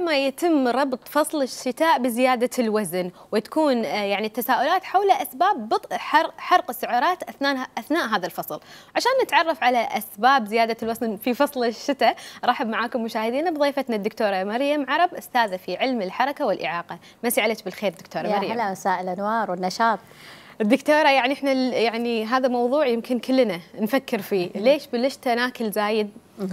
ما يتم ربط فصل الشتاء بزيادة الوزن وتكون آه، يعني التساؤلات حول أسباب بطء حرق السعرات أثناء, أثناء هذا الفصل عشان نتعرف على أسباب زيادة الوزن في فصل الشتاء رحب معاكم مشاهدينا بضيفتنا الدكتورة مريم عرب أستاذة في علم الحركة والإعاقة مسي عليك بالخير دكتورة يا مريم يا هلا مساء الأنوار والنشاط الدكتوره يعني احنا يعني هذا موضوع يمكن كلنا نفكر فيه ليش بالشتاء ناكل زايد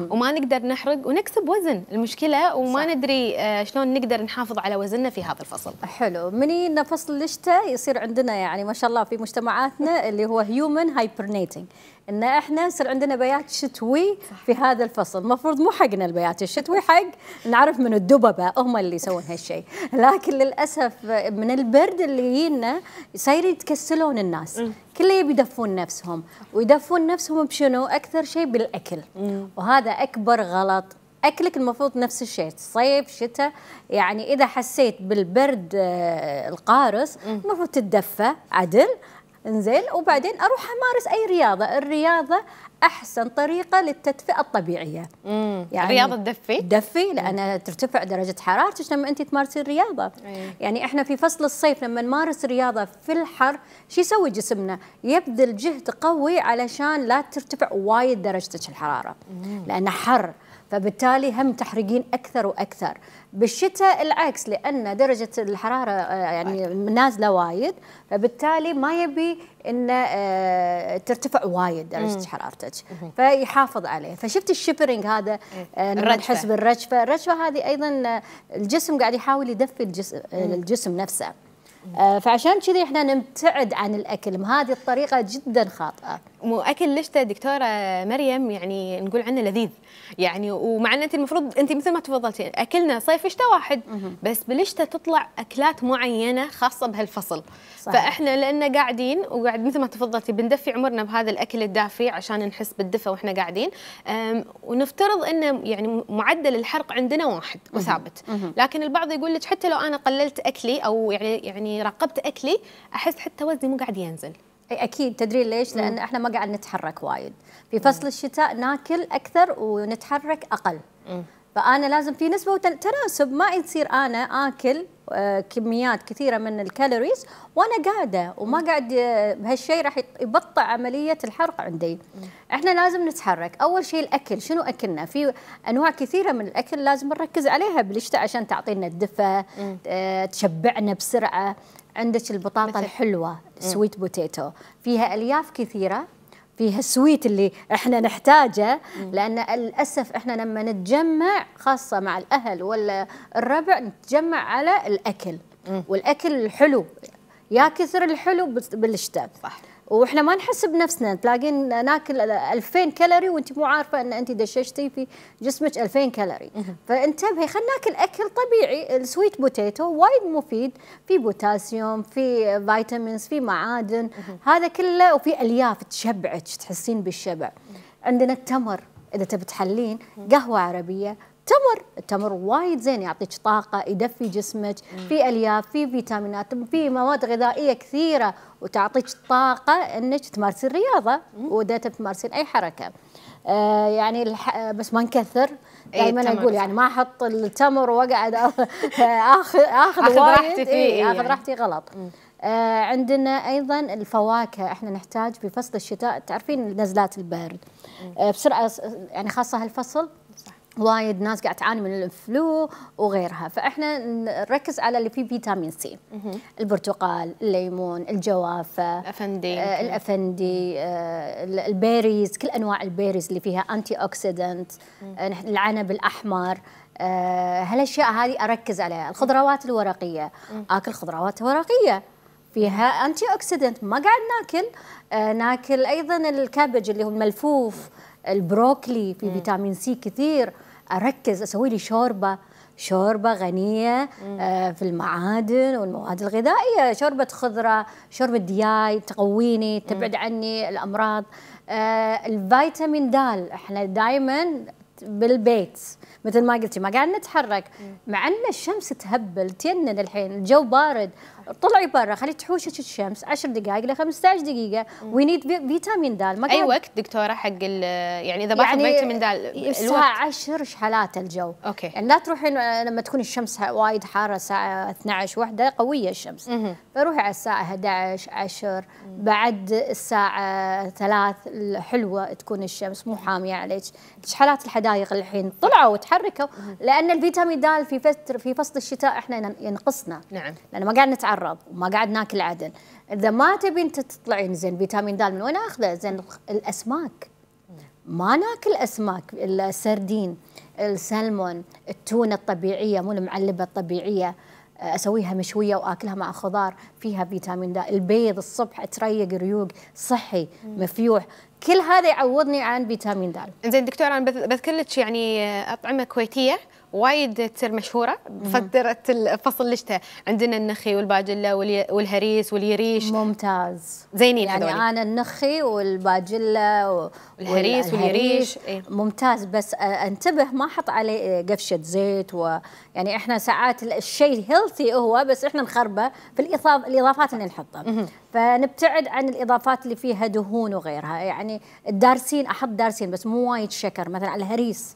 وما نقدر نحرق ونكسب وزن المشكله وما صح. ندري آه، شلون نقدر نحافظ على وزننا في هذا الفصل حلو منين فصل الشتاء يصير عندنا يعني ما شاء الله في مجتمعاتنا اللي هو هيومن هايبرنيتنج ان احنا يصير عندنا بيات شتوي في هذا الفصل المفروض مو حقنا البيات الشتوي حق نعرف من الدببه هم اللي يسوون هالشيء لكن للاسف من البرد اللي يجينا صاير يتكسلون الناس كلهم يدفون نفسهم ويدفون نفسهم بشنو اكثر شيء بالاكل مم. وهذا اكبر غلط اكلك المفروض نفس الشيء صيف شتاء يعني اذا حسيت بالبرد آه، القارس المفروض تتدفى عدل انزين وبعدين اروح امارس اي رياضه الرياضه احسن طريقه للتدفئه الطبيعيه امم يعني رياضه تدفي دفي لان ترتفع درجه حرارتك لما انت تمارسين الرياضه أي. يعني احنا في فصل الصيف لما نمارس رياضه في الحر شو يسوي جسمنا يبذل جهد قوي علشان لا ترتفع وايد درجتك الحراره مم. لان حر فبالتالي هم تحرقين اكثر واكثر بالشتاء العكس لان درجه الحراره آه، يعني نازله وايد فبالتالي ما يبي ان آه، ترتفع وايد درجه حرارتك فيحافظ عليه فشفت الشبرنج هذا آه، نحس بالرجفه الرجفه هذه ايضا الجسم قاعد يحاول يدفي الجسم, الجسم نفسه فعشان كذي احنا نبتعد عن الاكل بهذه الطريقه جدا خاطئه واكل لشته دكتوره مريم يعني نقول عنه لذيذ يعني ومع ان انت المفروض انت مثل ما تفضلتي اكلنا صيف شتاء واحد بس بلشته تطلع اكلات معينه خاصه بهالفصل صحيح. فاحنا لان قاعدين وقاعد مثل ما تفضلتي بندفي عمرنا بهذا الاكل الدافي عشان نحس بالدفى واحنا قاعدين ونفترض انه يعني معدل الحرق عندنا واحد وثابت لكن البعض يقول لك حتى لو انا قللت اكلي او يعني يعني راقبت اكلي احس حتى وزني مو قاعد ينزل اكيد تدري ليش؟ لان احنا ما قاعد نتحرك وايد في فصل الشتاء ناكل اكثر ونتحرك اقل فانا لازم في نسبه تناسب ما يصير انا اكل آه، كميات كثيره من الكالوريز وانا قاعده وما قاعد بهالشيء آه، راح يبطئ عمليه الحرق عندي احنا لازم نتحرك اول شيء الاكل شنو اكلنا في انواع كثيره من الاكل لازم نركز عليها بالشتاء عشان تعطينا الدفى آه، تشبعنا بسرعه عندك البطاطا الحلوه سويت بوتيتو فيها الياف كثيره فيها السويت اللي احنا نحتاجه لان للاسف احنا لما نتجمع خاصه مع الاهل ولا الربع نتجمع على الاكل والاكل الحلو يا كثر الحلو بالشتاء صح واحنا ما نحس بنفسنا تلاقين ناكل 2000 كالوري وانت مو عارفه ان انت دششتي في جسمك 2000 كالوري فانتبهي خلينا ناكل اكل طبيعي السويت بوتيتو وايد مفيد في بوتاسيوم في فيتامينز في معادن هذا كله وفي الياف تشبعك تحسين بالشبع عندنا التمر اذا تبي تحلين قهوه عربيه تمر التمر وايد زين يعطيك طاقه يدفي جسمك في الياف في فيتامينات في مواد غذائيه كثيره وتعطيك طاقه انك تمارسين الرياضه واذا تمارسين اي حركه آه يعني الح... بس ما نكثر دائما إيه اقول يعني ما احط التمر واقعد اخذ اخذ, أخذ راحتي فيه إيه اخذ يعني. راحتي غلط آه عندنا ايضا الفواكه احنا نحتاج في فصل الشتاء تعرفين نزلات البرد آه بسرعه يعني خاصه هالفصل وايد ناس قاعد تعاني من الفلو وغيرها فاحنا نركز على اللي فيه فيتامين سي البرتقال الليمون الجوافه آه، الافندي آه الافندي آه البيريز كل انواع البيريز اللي فيها انتي اوكسيدنت آه العنب الاحمر آه هالاشياء هذه اركز عليها الخضروات الورقيه مم. اكل خضروات ورقيه فيها انتي اوكسيدنت ما قاعد ناكل آه ناكل ايضا الكابج اللي هو الملفوف البروكلي في فيتامين سي كثير اركز اسوي لي شوربه شوربه غنيه آه، في المعادن والمواد الغذائيه شوربه خضره شوربه دياي تقويني تبعد عني الامراض آه، الفيتامين د احنا دائما بالبيت مثل ما قلتي ما قاعد نتحرك مع ان الشمس تهبل تينن الحين الجو بارد طلعي برا خلي تحوشك الشمس 10 دقائق ل 15 دقيقه وي نيد فيتامين دال ما اي وقت دكتوره حق يعني اذا باخذ يعني فيتامين دال الساعه 10 شحالات الجو اوكي يعني لا تروحين لما تكون الشمس وايد حاره الساعه 12 واحدة قويه الشمس فروحي على الساعه 11 10 بعد الساعه 3 حلوه تكون الشمس مو حاميه عليك شحالات الحدائق الحين طلعوا وتحركوا لان الفيتامين دال في فتره في فصل الشتاء احنا ينقصنا نعم لان ما قاعد نتعلم تتعرض وما قاعد ناكل عدل اذا ما تبين تطلعين زين فيتامين د من وين اخذه زين الاسماك ما ناكل اسماك السردين السلمون التونه الطبيعيه مو المعلبه الطبيعيه آه، اسويها مشويه واكلها مع خضار فيها فيتامين د البيض الصبح تريق ريوق صحي مفيوح كل هذا يعوضني عن فيتامين د زين دكتور انا بذكر لك يعني آه، اطعمه كويتيه وايد تصير مشهوره بفتره فصل الشتاء عندنا النخي والباجله والهريس واليريش ممتاز زينين يعني هذولي. انا النخي والباجله والهريس واليريش إيه؟ ممتاز بس انتبه ما احط عليه قفشه زيت يعني احنا ساعات الشيء هيلثي هو بس احنا نخربه في الاضافات اللي نحطها فنبتعد عن الاضافات اللي فيها دهون وغيرها يعني الدارسين احط دارسين بس مو وايد شكر مثلا الهريس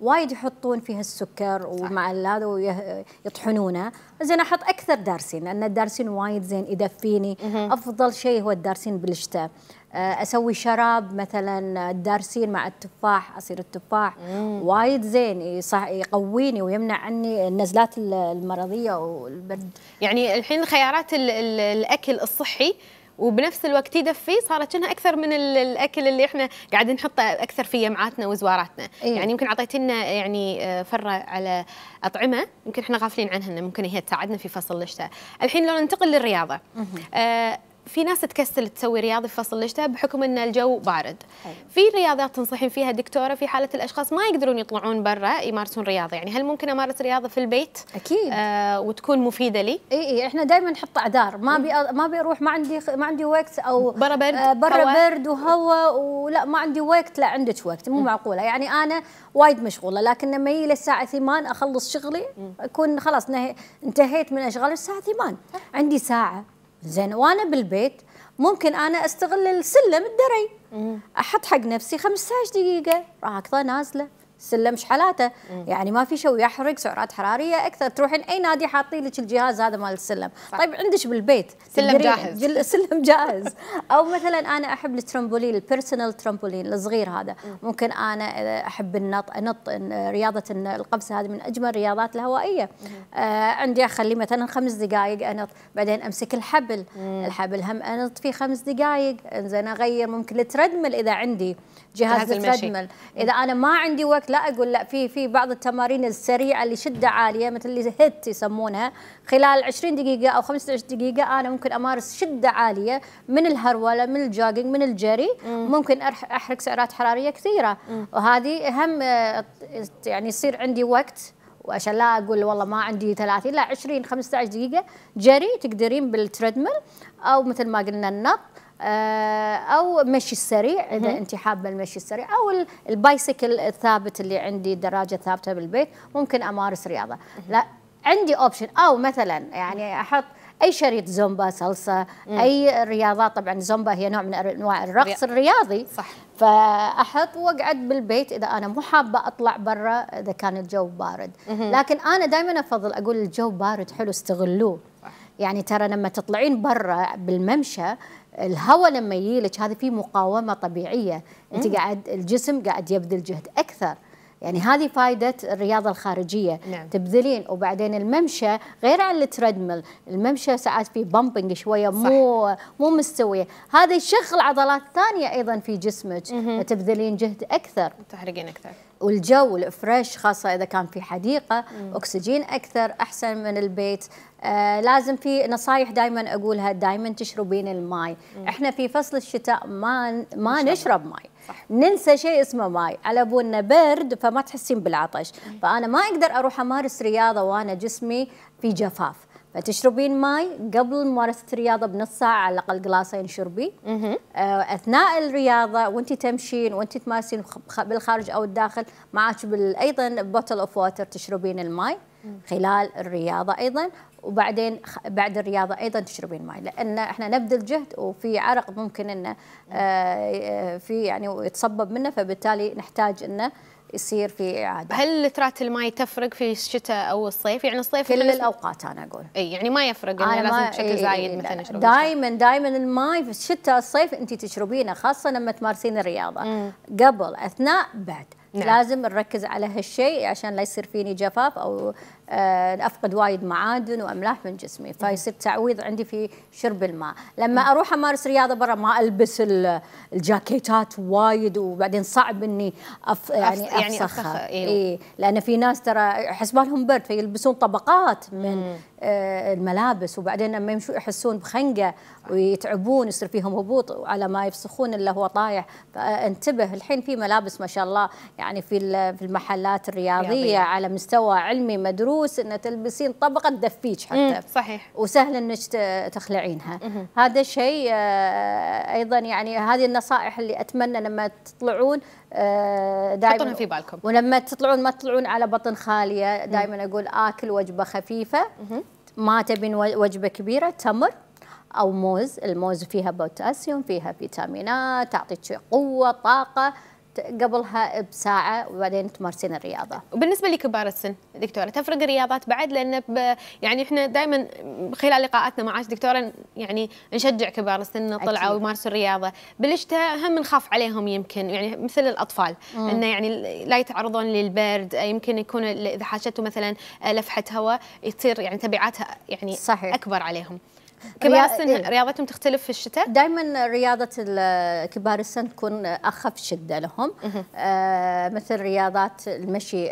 وايد يحطون فيها السكر ومع هذا ويطحنونه زين احط اكثر دارسين لان الدارسين وايد زين يدفيني افضل شيء هو الدارسين بالشتاء آه، اسوي شراب مثلا الدارسين مع التفاح عصير التفاح وايد زين يصح يقويني ويمنع عني النزلات المرضيه والبرد يعني الحين خيارات الـ الـ الاكل الصحي وبنفس الوقت يدفي صارت كأنها اكثر من الاكل اللي احنا قاعدين نحطه اكثر في يمعاتنا وزواراتنا إيه؟ يعني يمكن اعطيتنا يعني آه، فره على اطعمه يمكن احنا غافلين عنها ممكن هي تساعدنا في فصل الشتاء الحين لو ننتقل للرياضه آه في ناس تكسل تسوي رياضه في فصل الشتاء بحكم ان الجو بارد في رياضات تنصحين فيها دكتوره في حاله الاشخاص ما يقدرون يطلعون برا يمارسون رياضه يعني هل ممكن امارس رياضه في البيت اكيد آه وتكون مفيده لي اي اي احنا دائما نحط اعذار ما بي ما بيروح ما عندي ما عندي وقت او برا برد آه برا برد وهواء ولا ما عندي وقت لا عندك وقت مو معقوله يعني انا وايد مشغوله لكن لما يجي للساعه 8 اخلص شغلي اكون خلاص انتهيت من اشغال الساعه 8 عندي ساعه زين وانا بالبيت ممكن انا استغل السلم الدري احط حق نفسي 15 دقيقه راكضه نازله سلم شحالاته يعني ما في شيء ويحرق سعرات حراريه اكثر تروحين اي نادي حاطين لك الجهاز هذا مال السلم صح. طيب عندك بالبيت سلم جاهز جل... سلم جاهز او مثلا انا احب الترمبولين البيرسونال ترمبولين الصغير هذا ممكن انا احب النط انط رياضه القفز هذه من اجمل الرياضات الهوائيه آه عندي اخلي مثلا خمس دقائق انط بعدين امسك الحبل مم. الحبل هم انط فيه خمس دقائق انزين اغير ممكن التردمل اذا عندي جهاز, جهاز التردمل اذا انا ما عندي وقت لا اقول لا في في بعض التمارين السريعه اللي شده عاليه مثل اللي هيت يسمونها خلال 20 دقيقه او 25 دقيقه انا ممكن امارس شده عاليه من الهروله من الجوجنج من الجري ممكن احرق سعرات حراريه كثيره وهذه اهم آه، يعني يصير عندي وقت وعشان لا اقول والله ما عندي 30 لا 20 15 دقيقه جري تقدرين بالتريدميل او مثل ما قلنا النط آه، او مشي السريع اذا انت حابه المشي السريع او البايسكل الثابت اللي عندي دراجه ثابته بالبيت ممكن امارس رياضه لا عندي اوبشن او مثلا يعني احط اي شريط زومبا صلصه مم. اي رياضات طبعا زومبا هي نوع من انواع الرقص الرياضي صح فاحط واقعد بالبيت اذا انا مو حابه اطلع برا اذا كان الجو بارد مم. لكن انا دائما افضل اقول الجو بارد حلو استغلوه يعني ترى لما تطلعين برا بالممشى الهواء لما يجيلك هذا في مقاومه طبيعيه انت مم. قاعد الجسم قاعد يبذل جهد اكثر يعني هذه فائدة الرياضة الخارجية نعم. تبذلين وبعدين الممشى غير عن التريدميل الممشى ساعات في بامبنج شوية مو مو مستوية هذا يشغل عضلات ثانية أيضا في جسمك تبذلين جهد أكثر تحرقين أكثر والجو الفريش خاصة إذا كان في حديقة مم. أكسجين أكثر أحسن من البيت آه لازم في نصايح دائما أقولها دائما تشربين الماي مم. إحنا في فصل الشتاء ما ما نشرب ماي صح. ننسى شيء اسمه ماي على بالنا برد فما تحسين بالعطش مم. فأنا ما أقدر أروح أمارس رياضة وأنا جسمي في جفاف تشربين ماي قبل ممارسه الرياضه بنص ساعه على الاقل قلاصين شربي آه، اثناء الرياضه وانت تمشين وانت تمارسين بالخارج او الداخل معك ايضا بوتل اوف ووتر تشربين الماي خلال الرياضه ايضا وبعدين بعد الرياضه ايضا تشربين ماي لان احنا نبذل جهد وفي عرق ممكن انه آه، آه، في يعني يتصبب منه فبالتالي نحتاج انه يصير في اعاده هل لترات الماء تفرق في الشتاء او الصيف يعني الصيف كل الاوقات انا اقول اي يعني ما يفرق انه لازم بشكل زايد مثلا دائما دائما الماء في الشتاء الصيف انت تشربينه خاصه لما تمارسين الرياضه مم. قبل اثناء بعد نعم. لازم نركز على هالشيء عشان لا يصير فيني جفاف او آه، افقد وايد معادن واملاح من جسمي فيصير تعويض عندي في شرب الماء لما اروح امارس رياضه برا ما البس الجاكيتات وايد وبعدين صعب اني أف يعني افسخ يعني إيه. إيه لان في ناس ترى احس بالهم برد فيلبسون طبقات من آه، الملابس وبعدين لما يمشوا يحسون بخنقه ويتعبون يصير فيهم هبوط على ما يفسخون الا هو طايح فانتبه الحين في ملابس ما شاء الله يعني في في المحلات الرياضيه رياضية. على مستوى علمي مدروس ان تلبسين طبقه دفيج حتى صحيح وسهل انك تخلعينها هذا شيء آه، ايضا يعني هذه النصائح اللي اتمنى لما تطلعون آه، دائما حطونها في بالكم ولما تطلعون ما تطلعون على بطن خاليه دائما اقول اكل وجبه خفيفه ما تبين وجبه كبيره تمر او موز الموز فيها بوتاسيوم فيها فيتامينات تعطيك قوه طاقه قبلها بساعه وبعدين تمارسين الرياضه. وبالنسبه لكبار السن دكتوره تفرق الرياضات بعد لان يعني احنا دائما خلال لقاءاتنا معك دكتوره يعني نشجع كبار السن طلعوا ويمارسوا الرياضه، بالشتاء هم نخاف عليهم يمكن يعني مثل الاطفال مم. انه يعني لا يتعرضون للبرد يمكن يكون اذا حاشته مثلا لفحه هواء تصير يعني تبعاتها يعني صحيح. اكبر عليهم. كبار السن إيه رياضتهم تختلف في الشتاء؟ دائما رياضة كبار السن تكون أخف شدة لهم آه مثل رياضات المشي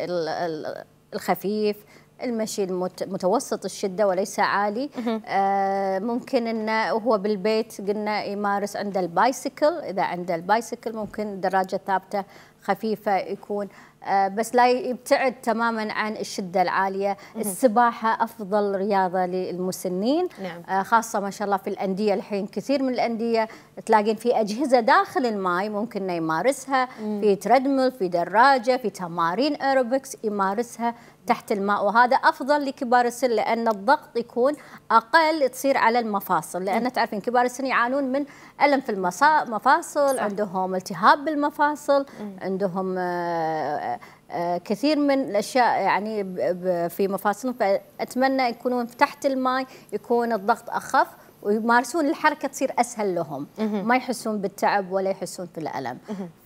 الخفيف المشي المتوسط الشده وليس عالي آه ممكن انه هو بالبيت قلنا يمارس عنده البايسكل اذا عنده البايسكل ممكن دراجه ثابته خفيفه يكون آه، بس لا يبتعد تماما عن الشده العاليه، السباحه افضل رياضه للمسنين نعم. آه، خاصه ما شاء الله في الانديه الحين كثير من الانديه تلاقين في اجهزه داخل الماي ممكن يمارسها مم. في تريدميل، في دراجه، في تمارين ايروبكس يمارسها تحت الماء وهذا افضل لكبار السن لان الضغط يكون اقل تصير على المفاصل لان تعرفين كبار السن يعانون من الم في المفاصل، عندهم التهاب بالمفاصل، عندهم آه، آه، كثير من الاشياء يعني في مفاصلهم فاتمنى يكونون تحت الماء يكون الضغط اخف ويمارسون الحركه تصير اسهل لهم ما يحسون بالتعب ولا يحسون بالالم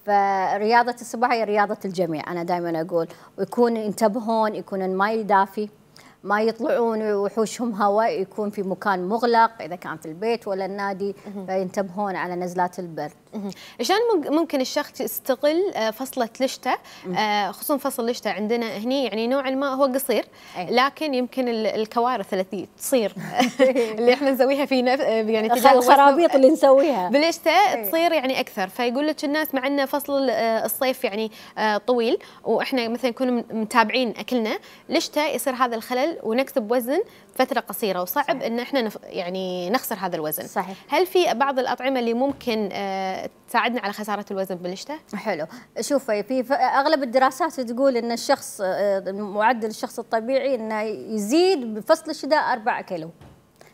فرياضه السباحه هي رياضه الجميع انا دائما اقول ويكون ينتبهون يكون الماء دافي ما يطلعون وحوشهم هواء يكون في مكان مغلق اذا كان في البيت ولا النادي فينتبهون على نزلات البرد شلون ممكن الشخص يستغل آه، فصلة لشتة آه، خصوصا فصل لشتة عندنا هني يعني نوعا ما هو قصير لكن يمكن الكوارث التي تصير اللي احنا نسويها في نف... آه، يعني الخرابيط اللي نسويها بالشتاء تصير يعني اكثر فيقول لك الناس مع ان فصل الصيف يعني طويل واحنا مثلا نكون متابعين اكلنا لشتاء يصير هذا الخلل ونكسب وزن فترة قصيرة وصعب صحيح. ان احنا نف... يعني نخسر هذا الوزن صحيح. هل في بعض الاطعمة اللي ممكن تساعدنا على خساره الوزن بالشتاء؟ حلو، شوفي في اغلب الدراسات تقول ان الشخص آه، معدل الشخص الطبيعي انه يزيد بفصل الشتاء 4 كيلو.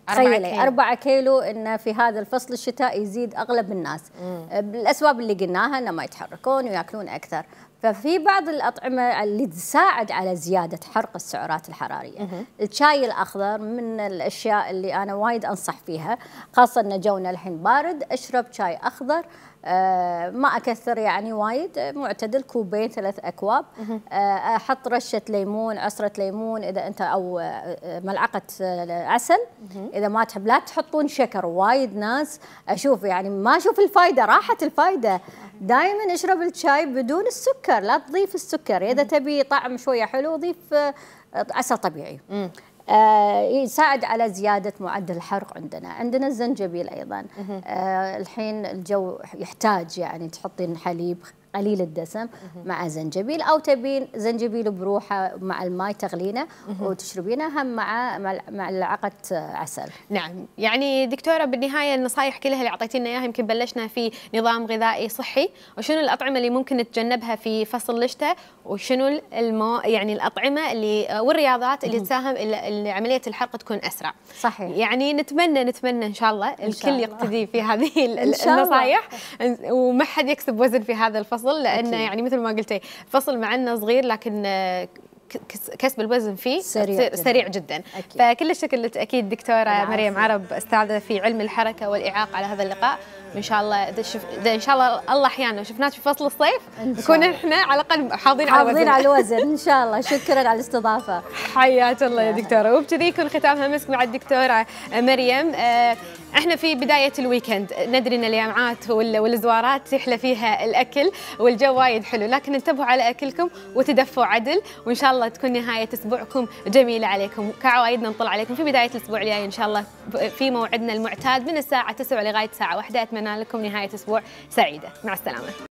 تخيلي 4 كيلو كيلو انه في هذا الفصل الشتاء يزيد اغلب الناس مم. بالاسباب اللي قلناها انه ما يتحركون وياكلون اكثر ففي بعض الأطعمة اللي تساعد على زيادة حرق السعرات الحرارية الشاي الأخضر من الأشياء اللي أنا وايد أنصح فيها خاصة أن جونا الحين بارد أشرب شاي أخضر آه، ما اكثر يعني وايد معتدل كوبين ثلاث اكواب آه، احط رشه ليمون عصره ليمون اذا انت او آه، ملعقه عسل اذا ما تحب لا تحطون شكر وايد ناس اشوف يعني ما اشوف الفائده راحت الفائده دائما اشرب الشاي بدون السكر لا تضيف السكر اذا تبي طعم شويه حلو ضيف عسل طبيعي آه، يساعد على زيادة معدل الحرق عندنا عندنا الزنجبيل أيضا آه، الحين الجو يحتاج يعني تحطين حليب قليل الدسم مع زنجبيل او تبين زنجبيل بروحه مع الماي تغلينه وتشربينه هم مع مع ملعقه عسل. نعم، يعني دكتوره بالنهايه النصائح كلها اللي اعطيتينا اياها يمكن بلشنا في نظام غذائي صحي، وشنو الاطعمه اللي ممكن نتجنبها في فصل الشتاء، وشنو المو يعني الاطعمه اللي والرياضات اللي تساهم عمليه الحرق تكون اسرع. صحيح. يعني نتمنى نتمنى ان شاء الله إن شاء الكل يقتدي في هذه النصائح وما حد يكسب وزن في هذا الفصل. فاصل لانه يعني مثل ما قلتي فصل معنا صغير لكن كسب الوزن فيه سريع, سريع جدا, جداً. فكل الشكر اكيد دكتوره العافية. مريم عرب استاذه في علم الحركه والاعاقه على هذا اللقاء وان شاء الله اذا شف... ان شاء الله الله احيانا شفناك في فصل الصيف نكون احنا على الاقل حاضرين على الوزن على الوزن ان شاء الله شكرا على الاستضافه حياك الله يا دكتوره وبكذي يكون ختام همسك مع الدكتوره مريم آه، احنا في بدايه الويكند ندري ان الجامعات والزوارات يحلى فيها الاكل والجو وايد حلو لكن انتبهوا على اكلكم وتدفوا عدل وان شاء الله الله تكون نهاية أسبوعكم جميلة عليكم كعوايدنا نطلع عليكم في بداية الأسبوع الجاي إن شاء الله في موعدنا المعتاد من الساعة 9 لغاية الساعة 1 أتمنى لكم نهاية أسبوع سعيدة مع السلامة